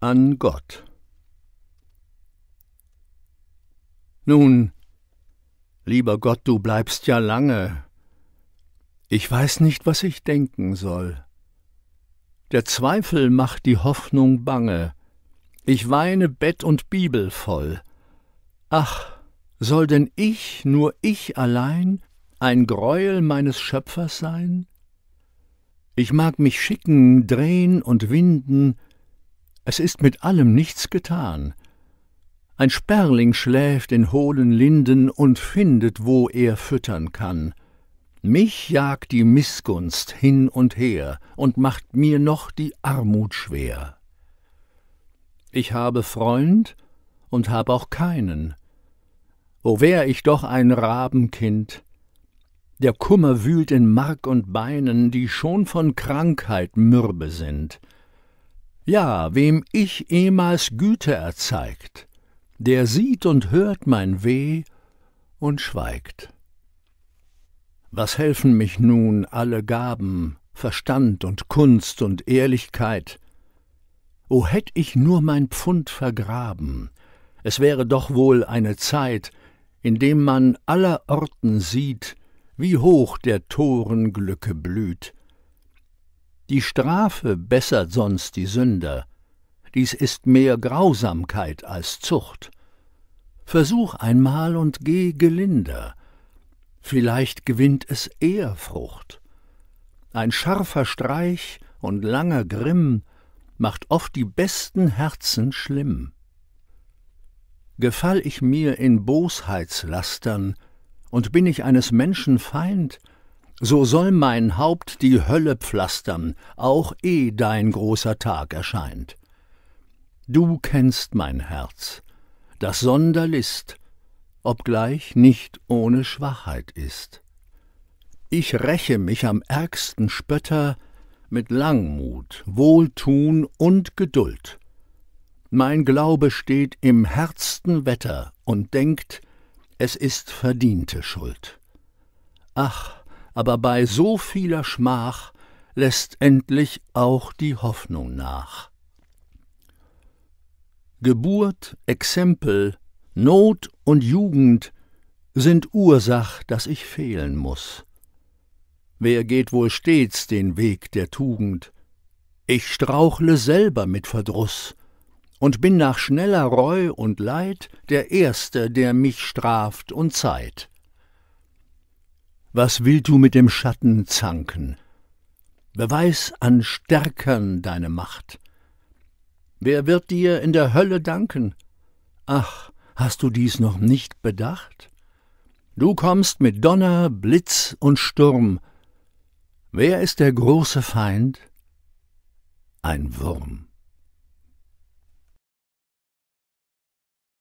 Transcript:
an Gott. Nun, lieber Gott, du bleibst ja lange. Ich weiß nicht, was ich denken soll. Der Zweifel macht die Hoffnung bange. Ich weine Bett und Bibel voll. Ach, soll denn ich, nur ich allein, ein Greuel meines Schöpfers sein? Ich mag mich schicken, drehn und winden, es ist mit allem nichts getan. Ein Sperling schläft in hohlen Linden und findet, wo er füttern kann. Mich jagt die Missgunst hin und her und macht mir noch die Armut schwer. Ich habe Freund und hab auch keinen. O wär ich doch ein Rabenkind! Der Kummer wühlt in Mark und Beinen, die schon von Krankheit mürbe sind. Ja, wem ich ehmals Güte erzeigt, der sieht und hört mein Weh und schweigt. Was helfen mich nun alle Gaben, Verstand und Kunst und Ehrlichkeit? O hätt ich nur mein Pfund vergraben, es wäre doch wohl eine Zeit, in dem man aller Orten sieht, wie hoch der Toren Glücke blüht, die Strafe bessert sonst die Sünder, dies ist mehr Grausamkeit als Zucht. Versuch einmal und geh gelinder, vielleicht gewinnt es eher Frucht. Ein scharfer Streich und langer Grimm macht oft die besten Herzen schlimm. Gefall ich mir in Bosheitslastern, und bin ich eines Menschen Feind, so soll mein Haupt die Hölle pflastern, auch eh dein großer Tag erscheint. Du kennst mein Herz, das Sonderlist, obgleich nicht ohne Schwachheit ist. Ich räche mich am ärgsten Spötter mit Langmut, Wohltun und Geduld. Mein Glaube steht im herzten Wetter und denkt, es ist verdiente Schuld. Ach, aber bei so vieler Schmach lässt endlich auch die Hoffnung nach. Geburt, Exempel, Not und Jugend sind Ursach, dass ich fehlen muß. Wer geht wohl stets den Weg der Tugend? Ich strauchle selber mit Verdruß und bin nach schneller Reu und Leid der Erste, der mich straft und zeit was willst du mit dem Schatten zanken? Beweis an Stärkern deine Macht. Wer wird dir in der Hölle danken? Ach, hast du dies noch nicht bedacht? Du kommst mit Donner, Blitz und Sturm. Wer ist der große Feind? Ein Wurm.